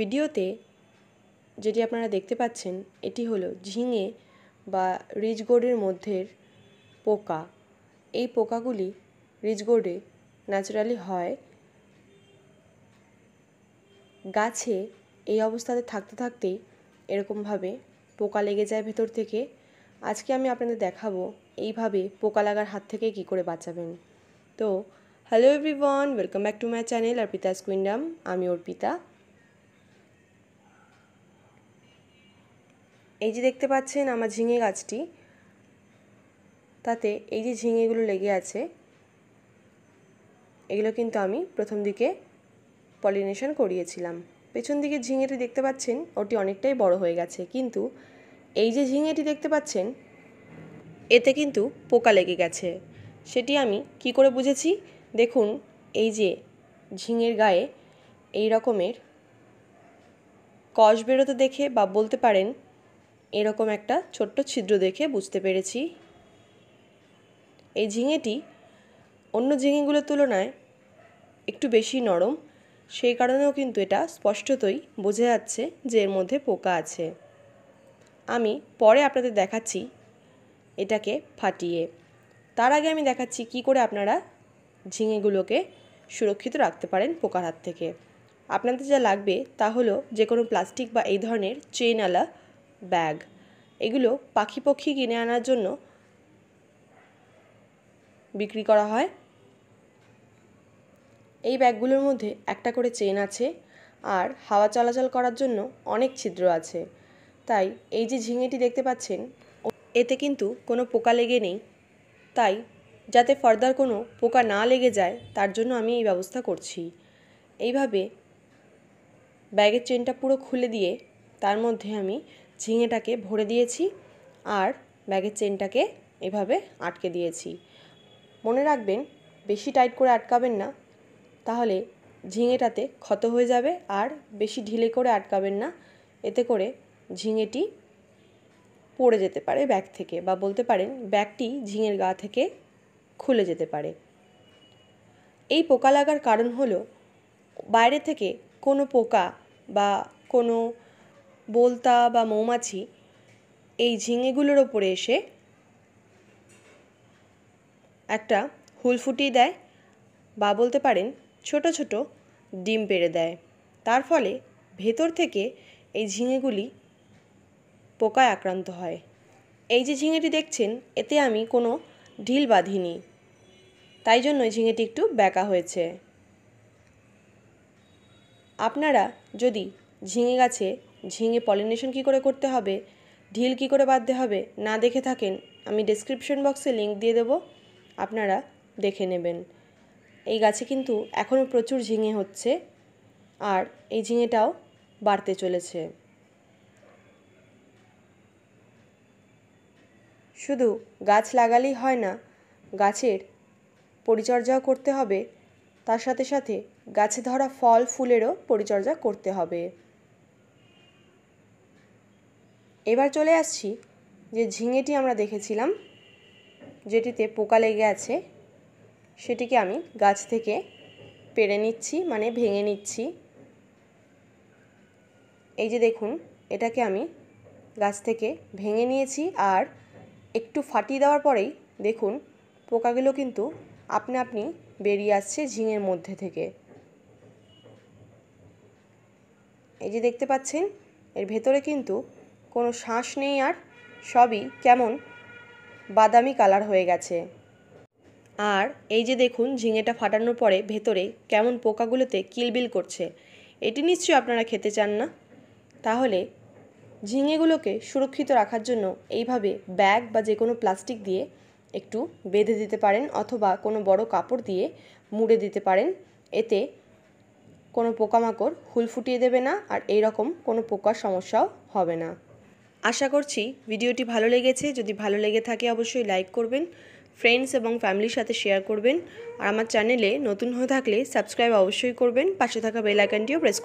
ভিডিওতে যেটি আপনারা দেখতে পাচ্ছেন এটি হলো ঝিঙে বা রিজ গোর্ডের মধ্যের পোকা এই পোকাগুলি রিজ গোর্ডে ন্যাচারালি হয় গাছে এই অবস্থাতে থাকতে থাকতেই এরকমভাবে পোকা লেগে যায় ভেতর থেকে আজকে আমি আপনাদের দেখাবো এইভাবে পোকা লাগার হাত থেকে কি করে বাঁচাবেন তো hello everyone welcome back to my channel Arpita স্কুইন্ডাম আমি অর্পিতা এই যে দেখতে পাচ্ছেন আমার ঝিঙে গাছটি তাতে এই যে ঝিঙেগুলো লেগে আছে এগুলো কিন্তু আমি প্রথম দিকে পলিনেশন করিয়েছিলাম পেছন দিকে ঝিঙেটি দেখতে পাচ্ছেন ওটি অনেকটাই বড় হয়ে গেছে কিন্তু এই যে ঝিঙেটি দেখতে পাচ্ছেন এতে কিন্তু পোকা লেগে গেছে সেটি আমি কি করে বুঝেছি দেখুন এই যে ঝিঙের গায়ে এই রকমের কষ বেরোতে দেখে বা বলতে পারেন এরকম একটা ছোট্ট ছিদ্র দেখে বুঝতে পেরেছি এই ঝিঙেটি অন্য ঝিঙেগুলোর তুলনায় একটু বেশি নরম সেই কারণেও কিন্তু এটা স্পষ্টতই বোঝা যাচ্ছে যে এর মধ্যে পোকা আছে আমি পরে আপনাদের দেখাচ্ছি এটাকে ফাটিয়ে তার আগে আমি দেখাচ্ছি কি করে আপনারা ঝিঙেগুলোকে সুরক্ষিত রাখতে পারেন পোকার হাত থেকে আপনাদের যা লাগবে তা হলো যে কোনো প্লাস্টিক বা এই ধরনের চেইনালা ব্যাগ এগুলো পাখি পক্ষী কিনে আনার জন্য বিক্রি করা হয় এই ব্যাগগুলোর মধ্যে একটা করে চেন আছে আর হাওয়া চলাচল করার জন্য অনেক ছিদ্র আছে তাই এই যে ঝিঙেটি দেখতে পাচ্ছেন এতে কিন্তু কোনো পোকা লেগে নেই তাই যাতে ফার্দার কোনো পোকা না লেগে যায় তার জন্য আমি এই ব্যবস্থা করছি এইভাবে ব্যাগের চেনটা পুরো খুলে দিয়ে তার মধ্যে আমি ঝিঙেটাকে ভরে দিয়েছি আর ব্যাগের চেনটাকে এভাবে আটকে দিয়েছি মনে রাখবেন বেশি টাইট করে আটকাবেন না তাহলে ঝিঙেটাতে ক্ষত হয়ে যাবে আর বেশি ঢিলে করে আটকাবেন না এতে করে ঝিঙেটি পড়ে যেতে পারে ব্যাগ থেকে বা বলতে পারেন ব্যাগটি ঝিঙের গা থেকে খুলে যেতে পারে এই পোকা লাগার কারণ হলো বাইরে থেকে কোনো পোকা বা কোনো বোলতা বা মৌমাছি এই ঝিঙেগুলোর ওপরে এসে একটা হুল ফুটিয়ে দেয় বা বলতে পারেন ছোট ছোট ডিম পেড়ে দেয় তার ফলে ভেতর থেকে এই ঝিঙেগুলি পোকায় আক্রান্ত হয় এই যে ঝিঙেটি দেখছেন এতে আমি কোনো ঢিল বাঁধিনি তাই জন্য ঝিঙেটি একটু ব্যাকা হয়েছে আপনারা যদি ঝিঙে গাছে ঝিঙে পলিনেশন কি করে করতে হবে ঢিল কি করে বাঁধতে হবে না দেখে থাকেন আমি ডেসক্রিপশন বক্সে লিঙ্ক দিয়ে দেব আপনারা দেখে নেবেন এই গাছে কিন্তু এখনও প্রচুর ঝিঙে হচ্ছে আর এই ঝিঙেটাও বাড়তে চলেছে শুধু গাছ লাগালেই হয় না গাছের পরিচর্যাও করতে হবে তার সাথে সাথে গাছে ধরা ফল ফুলেরও পরিচর্যা করতে হবে এবার চলে আসছি যে ঝিঙেটি আমরা দেখেছিলাম যেটিতে পোকা লেগে আছে সেটিকে আমি গাছ থেকে পেরে নিচ্ছি মানে ভেঙে নিচ্ছি এই যে দেখুন এটাকে আমি গাছ থেকে ভেঙে নিয়েছি আর একটু ফাটিয়ে দেওয়ার পরেই দেখুন পোকাগুলো কিন্তু আপনি আপনি বেরিয়ে আসছে ঝিঙের মধ্যে থেকে এই যে দেখতে পাচ্ছেন এর ভেতরে কিন্তু কোনো শ্বাস নেই আর সবই কেমন বাদামি কালার হয়ে গেছে আর এই যে দেখুন ঝিঙেটা ফাটানোর পরে ভেতরে কেমন পোকাগুলোতে কিলবিল করছে এটি নিশ্চয়ই আপনারা খেতে চান না তাহলে ঝিঙেগুলোকে সুরক্ষিত রাখার জন্য এইভাবে ব্যাগ বা যে কোনো প্লাস্টিক দিয়ে একটু বেঁধে দিতে পারেন অথবা কোনো বড় কাপড় দিয়ে মুড়ে দিতে পারেন এতে কোনো পোকামাকড় হুল ফুটিয়ে দেবে না আর এই রকম কোনো পোকার সমস্যাও হবে না আশা করছি ভিডিওটি ভালো লেগেছে যদি ভালো লেগে থাকে অবশ্যই লাইক করবেন ফ্রেন্ডস এবং ফ্যামিলির সাথে শেয়ার করবেন আর আমার চ্যানেলে নতুন হয়ে থাকলে সাবস্ক্রাইব অবশ্যই করবেন পাশে থাকা বেল প্রেস করবেন